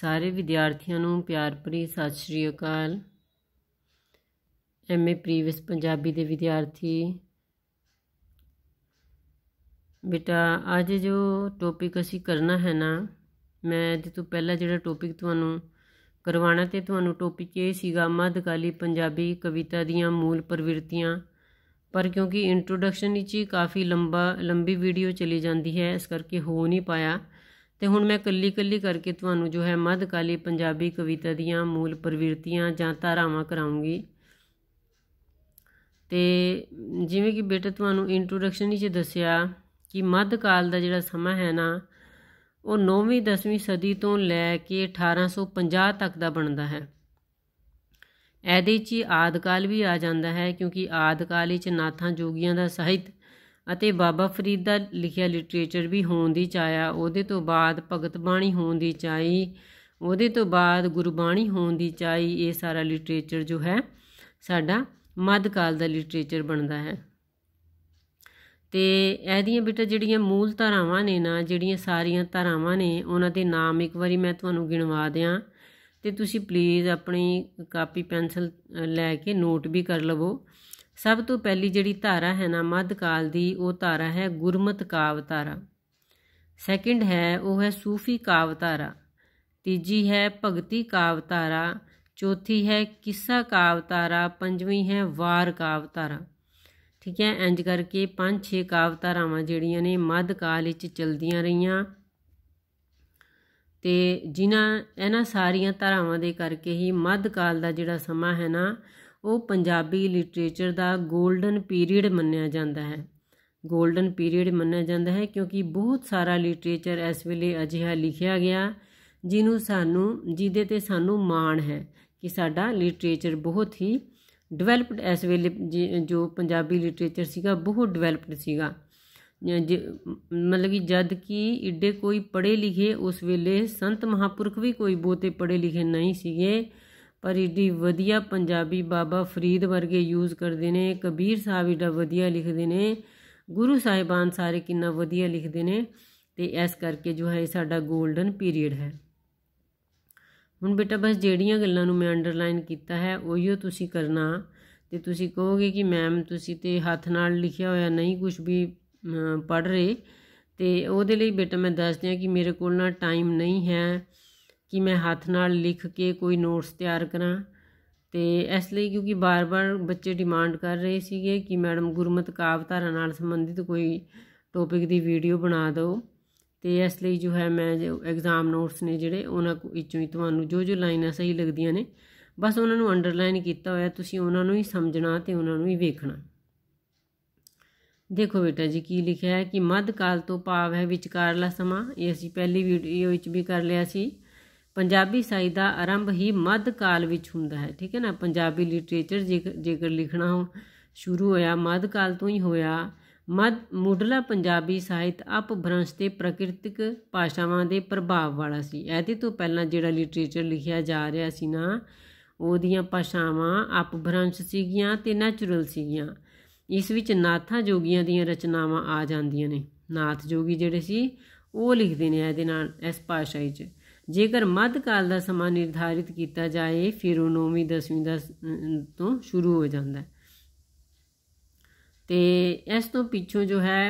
ਸਾਰੇ ਵਿਦਿਆਰਥੀਆਂ ਨੂੰ ਪਿਆਰ ਭਰੀ ਸਤਿ ਸ਼੍ਰੀ ਅਕਾਲ ਐਮਏ ਪ੍ਰੀਵਿਸ ਪੰਜਾਬੀ ਦੇ ਵਿਦਿਆਰਥੀ ਬੇਟਾ ਅੱਜ ਜੋ ਟੌਪਿਕ ਅਸੀਂ ਕਰਨਾ ਹੈ ਨਾ ਮੈਂ ਜੇ ਤੋਂ ਪਹਿਲਾਂ ਜਿਹੜਾ ਟੌਪਿਕ ਤੁਹਾਨੂੰ ਕਰਵਾਣਾ ਤੇ ਤੁਹਾਨੂੰ ਟੌਪਿਕ ਇਹ ਸੀਗਾ ਮੱਧਕਾਲੀ ਪੰਜਾਬੀ ਕਵਿਤਾ ਦੀਆਂ ਮੂਲ ਪ੍ਰਵਿਰਤੀਆਂ ਪਰ ਕਿਉਂਕਿ ਇੰਟਰੋਡਕਸ਼ਨ ਵਿੱਚ ਹੀ ਕਾਫੀ ਲੰਬਾ ਲੰਬੀ ਵੀਡੀਓ ਚਲੀ ਜਾਂਦੀ ਹੈ ਇਸ ਕਰਕੇ ਹੋ ਨਹੀਂ ਪਾਇਆ ਤੇ ਹੁਣ ਮੈਂ ਕੱਲੀ ਕੱਲੀ ਕਰਕੇ ਤੁਹਾਨੂੰ ਜੋ ਹੈ ਮੱਧਕਾਲੀ ਪੰਜਾਬੀ ਕਵਿਤਾ ਦੀਆਂ ਮੂਲ ਪ੍ਰਵਿਰਤੀਆਂ ਜਾਂ ਧਾਰਾਵਾਂ ਕਰਾਉਂਗੀ ਤੇ ਜਿਵੇਂ ਕਿ ਬੇਟਾ ਤੁਹਾਨੂੰ ਇੰਟਰੋਡਕਸ਼ਨ ਵਿੱਚ ਦੱਸਿਆ ਕਿ ਮੱਧਕਾਲ ਦਾ ਜਿਹੜਾ ਸਮਾਂ ਹੈ ਨਾ ਉਹ 9ਵੀਂ 10ਵੀਂ ਸਦੀ ਤੋਂ ਲੈ ਕੇ 1850 ਤੱਕ ਦਾ ਬਣਦਾ ਹੈ ਇਹਦੇ 'ਚ ਆਦਕਾਲ ਵੀ ਆ ਜਾਂਦਾ ਹੈ ਕਿਉਂਕਿ ਆਦਕਾਲ ਵਿੱਚ ਨਾਥਾਂ ਜੋਗੀਆਂ ਦਾ ਸਾਹਿਤ ਅਤੇ ਬਾਬਾ ਫਰੀਦ ਦਾ ਲਿਖਿਆ ਲਿਟਰੇਚਰ ਵੀ ਹੋਣ ਦੀ ਚਾਇਆ ਉਹਦੇ ਤੋਂ ਬਾਅਦ ਭਗਤ ਬਾਣੀ ਹੋਣ ਦੀ ਚਾਈ ਉਹਦੇ ਤੋਂ ਬਾਅਦ ਗੁਰਬਾਣੀ ਹੋਣ ਦੀ ਚਾਈ ਇਹ ਸਾਰਾ ਲਿਟਰੇਚਰ ਜੋ ਹੈ ਸਾਡਾ ਮੱਧਕਾਲ ਦਾ ਲਿਟਰੇਚਰ ਬਣਦਾ ਹੈ ਤੇ ਇਹਦੀਆਂ ਬੇਟਾ ਜਿਹੜੀਆਂ ਮੂਲ ਧਾਰਾਵਾਂ ਨੇ ਨਾ ਜਿਹੜੀਆਂ ਸਾਰੀਆਂ ਧਾਰਾਵਾਂ ਨੇ ਉਹਨਾਂ ਦੇ ਨਾਮ ਇੱਕ ਵਾਰੀ ਮੈਂ ਤੁਹਾਨੂੰ ਗਿਣਵਾ ਦਿਆਂ ਤੇ ਤੁਸੀਂ ਪਲੀਜ਼ ਆਪਣੀ ਕਾਪੀ ਪੈਨਸਲ ਲੈ ਕੇ ਨੋਟ ਵੀ ਕਰ ਲਵੋ ਸਭ ਤੋਂ ਪਹਿਲੀ ਜਿਹੜੀ ਧਾਰਾ ਹੈ ਨਾ ਮੱਧਕਾਲ ਦੀ ਉਹ ਧਾਰਾ ਹੈ ਗੁਰਮਤ ਕਾਵ ਧਾਰਾ ਸੈਕਿੰਡ ਹੈ ਉਹ ਹੈ ਸੂਫੀ ਕਾਵ ਧਾਰਾ ਤੀਜੀ ਹੈ ਭਗਤੀ ਕਾਵ ਧਾਰਾ ਚੌਥੀ ਹੈ ਕਿੱਸਾ ਕਾਵ ਧਾਰਾ ਪੰਜਵੀਂ ਹੈ ਵਾਰ ਕਾਵ ਧਾਰਾ ਠੀਕ ਹੈ ਇੰਜ ਕਰਕੇ ਪੰਜ ਛੇ ਕਾਵ ਧਾਰਾਵਾਂ ਜਿਹੜੀਆਂ ਨੇ ਮੱਧ ਕਾਲ ਵਿੱਚ ਚਲਦੀਆਂ ਰਹੀਆਂ ਤੇ ਜਿਨ੍ਹਾਂ ਇਹਨਾਂ ਸਾਰੀਆਂ ਧਾਰਾਵਾਂ ਦੇ ਕਰਕੇ ਹੀ ਮੱਧ ਕਾਲ ਦਾ ਜਿਹੜਾ ਸਮਾਂ ਹੈ ਨਾ ਉਹ ਪੰਜਾਬੀ ਲਿਟਰੇਚਰ ਦਾ 골ਡਨ ਪੀਰੀਅਡ ਮੰਨਿਆ ਜਾਂਦਾ ਹੈ 골ਡਨ ਪੀਰੀਅਡ ਮੰਨਿਆ ਜਾਂਦਾ ਹੈ ਕਿਉਂਕਿ ਬਹੁਤ ਸਾਰਾ ਲਿਟਰੇਚਰ ਇਸ ਵੇਲੇ ਅਜਿਹਾ ਲਿਖਿਆ ਗਿਆ ਜਿਹਨੂੰ ਸਾਨੂੰ ਜਿਹਦੇ ਤੇ ਸਾਨੂੰ ਮਾਣ ਹੈ ਕਿ ਸਾਡਾ ਲਿਟਰੇਚਰ ਬਹੁਤ ਹੀ ਡਿਵੈਲਪਡ ਇਸ ਵੇਲੇ ਜੋ ਪੰਜਾਬੀ ਲਿਟਰੇਚਰ ਸੀਗਾ ਬਹੁਤ ਡਿਵੈਲਪਡ ਸੀਗਾ ਮਤਲਬ ਕਿ ਜਦ ਕਿ ਇੱਡੇ ਕੋਈ ਪੜ੍ਹੇ ਲਿਖੇ ਉਸ ਵੇਲੇ ਸੰਤ ਮਹਾਪੁਰਖ ਵੀ ਕੋਈ ਬਹੁਤੇ ਪੜ੍ਹੇ ਲਿਖੇ ਨਹੀਂ ਸੀਗੇ ਪਰ ਇਡੀ ਵਧੀਆ ਪੰਜਾਬੀ ਬਾਬਾ ਫਰੀਦ ਵਰਗੇ ਯੂਜ਼ ਕਰਦੇ ਨੇ ਕਬੀਰ ਸਾਹਿਬ ਇਡਾ ਵਧੀਆ ਲਿਖਦੇ ਨੇ ਗੁਰੂ ਸਾਹਿਬਾਨ ਸਾਰੇ ਕਿੰਨਾ ਵਧੀਆ ਲਿਖਦੇ ਨੇ ਤੇ ਇਸ ਕਰਕੇ ਜੋ ਹੈ ਸਾਡਾ 골ਡਨ ਪੀਰੀਅਡ ਹੈ ਹੁਣ ਬੇਟਾ ਬਸ ਜਿਹੜੀਆਂ ਗੱਲਾਂ ਨੂੰ ਮੈਂ ਅੰਡਰਲਾਈਨ ਕੀਤਾ ਹੈ ਉਹੀਓ ਤੁਸੀਂ ਕਰਨਾ ਤੇ ਤੁਸੀਂ ਕਹੋਗੇ ਕਿ ਮੈਮ ਤੁਸੀਂ ਤੇ ਹੱਥ ਨਾਲ ਲਿਖਿਆ ਹੋਇਆ ਨਹੀਂ ਕੁਝ ਵੀ ਪੜ ਰਹੇ ਤੇ ਉਹਦੇ ਲਈ ਬੇਟਾ ਮੈਂ ਦੱਸ ਦਿਆਂ ਕਿ ਮੇਰੇ ਕੋਲ ਨਾ ਟਾਈਮ ਨਹੀਂ ਹੈ ਕਿ ਮੈਂ ਹੱਥ ਨਾਲ ਲਿਖ ਕੇ ਕੋਈ ਨੋਟਸ ਤਿਆਰ ਕਰਾਂ ਤੇ ਇਸ ਲਈ ਕਿਉਂਕਿ ਬਾਰ-ਬਾਰ ਬੱਚੇ ਡਿਮਾਂਡ ਕਰ ਰਹੇ ਸੀਗੇ ਕਿ ਮੈਡਮ ਗੁਰਮਤ ਕਾਵਧਾਰਾ ਨਾਲ ਸੰਬੰਧਿਤ ਕੋਈ ਟੌਪਿਕ ਦੀ ਵੀਡੀਓ ਬਣਾ ਦਿਓ ਤੇ ਇਸ ਲਈ ਜੋ ਹੈ ਮੈਂ ਐਗਜ਼ਾਮ ਨੋਟਸ ਨੇ ਜਿਹੜੇ ਉਹਨਾਂ ਵਿੱਚੋਂ ਹੀ ਤੁਹਾਨੂੰ ਜੋ ਜੋ ਲਾਈਨਾਂ ਸਹੀ ਲੱਗਦੀਆਂ ਨੇ ਬਸ ਉਹਨਾਂ ਨੂੰ ਅੰਡਰਲਾਈਨ ਕੀਤਾ ਹੋਇਆ ਤੁਸੀਂ ਉਹਨਾਂ ਨੂੰ ਹੀ ਸਮਝਣਾ ਤੇ ਉਹਨਾਂ ਨੂੰ ਹੀ ਵੇਖਣਾ ਦੇਖੋ ਬੇਟਾ ਜੀ ਕੀ ਲਿਖਿਆ ਹੈ ਕਿ ਮੱਧ ਕਾਲ ਤੋਂ ਪਾਵ ਹੈ ਵਿਚਕਾਰਲਾ ਸਮਾਂ ਇਹ ਅਸੀਂ ਪਹਿਲੀ ਵੀਡੀਓ ਵਿੱਚ ਵੀ ਕਰ ਲਿਆ ਸੀ ਪੰਜਾਬੀ ਸਾਹਿਤ ਦਾ ਆਰੰਭ ਹੀ ਮੱਧ ਕਾਲ ਵਿੱਚ ਹੁੰਦਾ ਹੈ ਠੀਕ ਹੈ ਨਾ ਪੰਜਾਬੀ ਲਿਟਰੇਚਰ ਜੇਕਰ ਲਿਖਣਾ ਹੋ ਸ਼ੁਰੂ ਹੋਇਆ ਮੱਧ ਕਾਲ ਤੋਂ ਹੀ ਹੋਇਆ ਮੱਧ ਮੁੱਢਲਾ ਪੰਜਾਬੀ ਸਾਹਿਤ ਅਪਭ੍ਰੰਸ਼ ਤੇ ਪ੍ਰਕਿਰਤਿਕ ਭਾਸ਼ਾਵਾਂ ਦੇ ਪ੍ਰਭਾਵ ਵਾਲਾ ਸੀ ਇਹਦੇ ਤੋਂ ਪਹਿਲਾਂ ਜਿਹੜਾ ਲਿਟਰੇਚਰ ਲਿਖਿਆ ਜਾ ਰਿਹਾ ਸੀ ਨਾ ਉਹਦੀਆਂ ਭਾਸ਼ਾਵਾਂ ਅਪਭ੍ਰੰਸ਼ ਸੀਗੀਆਂ ਤੇ ਨੈਚੁਰਲ ਸੀਗੀਆਂ ਇਸ ਵਿੱਚ ਨਾਥਾ ਜੋਗੀਆਂ ਦੀਆਂ ਰਚਨਾਵਾਂ ਆ ਜਾਂਦੀਆਂ ਨੇ ਨਾਥ ਜੋਗੀ ਜਿਹੜੇ ਸੀ ਉਹ ਲਿਖਦੇ ਨੇ ਇਹਦੇ ਨਾਲ ਇਸ ਭਾਸ਼ਾ ਵਿੱਚ ਜੇਕਰ ਮੱਧਕਾਲ ਦਾ ਸਮਾਂ ਨਿਰਧਾਰਿਤ ਕੀਤਾ ਜਾਏ ਫਿਰ ਉਹ 9ਵੀਂ 10ਵੀਂ ਦਾ ਤੋਂ ਸ਼ੁਰੂ ਹੋ ਜਾਂਦਾ ਹੈ ਤੇ ਇਸ ਤੋਂ ਪਿੱਛੋਂ ਜੋ ਹੈ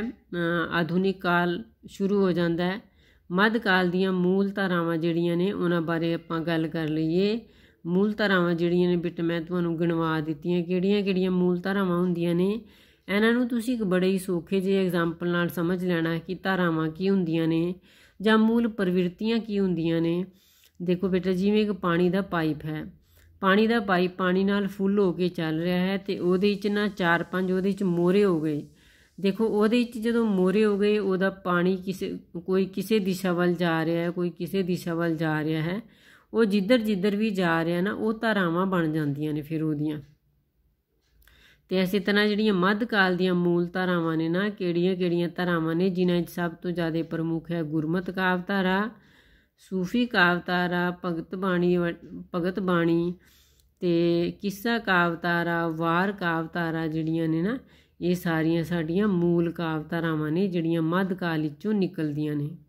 ਆਧੁਨਿਕ ਕਾਲ ਸ਼ੁਰੂ ਹੋ ਜਾਂਦਾ ਹੈ ਮੱਧਕਾਲ ਦੀਆਂ ਮੂਲ ਧਾਰਾਵਾਂ ਜਿਹੜੀਆਂ ਨੇ ਉਹਨਾਂ ਬਾਰੇ ਆਪਾਂ ਗੱਲ ਕਰ ਲਈਏ ਮੂਲ ਧਾਰਾਵਾਂ ਜਿਹੜੀਆਂ ਨੇ ਬਿੱਟ ਮੈਂ ਤੁਹਾਨੂੰ ਗਿਣਵਾ ਦਿੱਤੀਆਂ ਕਿਹੜੀਆਂ-ਕਿਹੜੀਆਂ ਮੂਲ ਧਾਰਾਵਾਂ ਹੁੰਦੀਆਂ ਨੇ ਇਹਨਾਂ ਨੂੰ ਤੁਸੀਂ ਇੱਕ ਬੜੇ ਹੀ ਸੌਖੇ ਜਿਹੇ ਐਗਜ਼ਾਮਪਲ ਨਾਲ ਸਮਝ ਲੈਣਾ ਕਿ ਧਾਰਾਵਾਂ ਕੀ ਹੁੰਦੀਆਂ ਨੇ ਜਾਂ ਮੂਲ ਪ੍ਰਵਿਰਤੀਆਂ ਕੀ ਹੁੰਦੀਆਂ ਨੇ ਦੇਖੋ ਬੇਟਾ ਜਿਵੇਂ ਇੱਕ ਪਾਣੀ ਦਾ ਪਾਈਪ ਹੈ ਪਾਣੀ ਦਾ ਪਾਈਪ ਪਾਣੀ ਨਾਲ ਫੁੱਲ ਹੋ ਕੇ ਚੱਲ ਰਿਹਾ ਹੈ ਤੇ ਉਹਦੇ ਵਿੱਚ ਨਾ ਚਾਰ ਪੰਜ ਉਹਦੇ ਵਿੱਚ ਮੋਰੇ ਹੋ ਗਏ ਦੇਖੋ ਉਹਦੇ ਵਿੱਚ ਜਦੋਂ ਮੋਰੇ ਹੋ ਗਏ ਉਹਦਾ ਪਾਣੀ ਕਿਸੇ ਕੋਈ ਕਿਸੇ ਦਿਸ਼ਾ ਵੱਲ ਜਾ ਰਿਹਾ ਹੈ ਕੋਈ ਕਿਸੇ ਦਿਸ਼ਾ ਵੱਲ ਜਾ ਰਿਹਾ ਹੈ ਉਹ ਜਿੱਧਰ ਜਿੱਧਰ ਵੀ ਜਾ ਰਿਹਾ ਨਾ ਉਹ ਧਾਰਾਵਾਂ ਬਣ ਜਾਂਦੀਆਂ ਨੇ ਫਿਰ ਉਹਦੀਆਂ ਤੇ ਇਸੇ ਤਰ੍ਹਾਂ ਜਿਹੜੀਆਂ ਮੱਧਕਾਲ ਦੀਆਂ ਮੂਲ ਧਾਰਾਵਾਂ ਨੇ ਨਾ ਕਿਹੜੀਆਂ-ਕਿਹੜੀਆਂ ਧਾਰਾਵਾਂ ਨੇ ਜਿਨ੍ਹਾਂ 'ਚ ਸਭ ਤੋਂ ਜ਼ਿਆਦਾ ਪ੍ਰਮੁੱਖ ਹੈ ਗੁਰਮਤਿ ਕਾਵ ਧਾਰਾ ਸੂਫੀ ਕਾਵ ਧਾਰਾ ਭਗਤ ਬਾਣੀ ਭਗਤ ਬਾਣੀ ਤੇ ਕਿੱਸਾ ਕਾਵ ਧਾਰਾ ਵਾਰ ਕਾਵ ਧਾਰਾ ਜਿਹੜੀਆਂ ਨੇ ਨਾ ਇਹ ਸਾਰੀਆਂ ਸਾਡੀਆਂ ਮੂਲ ਕਾਵ ਧਾਰਾਵਾਂ ਨੇ ਜਿਹੜੀਆਂ ਮੱਧਕਾਲ ਵਿੱਚੋਂ ਨਿਕਲਦੀਆਂ ਨੇ